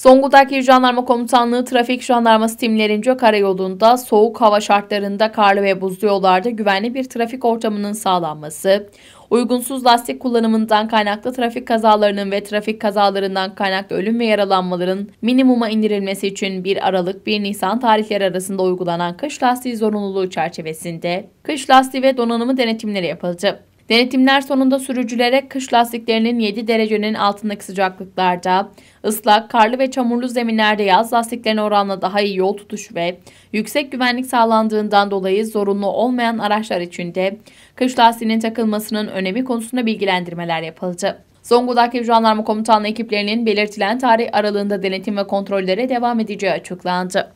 Zonguldak İl Jandarma Komutanlığı Trafik Jandarması timlerince karayolunda soğuk hava şartlarında karlı ve buzlu yollarda güvenli bir trafik ortamının sağlanması, uygunsuz lastik kullanımından kaynaklı trafik kazalarının ve trafik kazalarından kaynaklı ölüm ve yaralanmaların minimuma indirilmesi için 1 Aralık 1 Nisan tarihleri arasında uygulanan kış lastiği zorunluluğu çerçevesinde kış lastiği ve donanımı denetimleri yapılacak. Denetimler sonunda sürücülere kış lastiklerinin 7 derecenin altındaki sıcaklıklarda, ıslak, karlı ve çamurlu zeminlerde yaz lastiklerine oranla daha iyi yol tutuş ve yüksek güvenlik sağlandığından dolayı zorunlu olmayan araçlar için de kış lastiğinin takılmasının önemi konusunda bilgilendirmeler yapıldı. Zonguldak İl Jandarma Komutanlığı ekiplerinin belirtilen tarih aralığında denetim ve kontrollere devam edeceği açıklandı.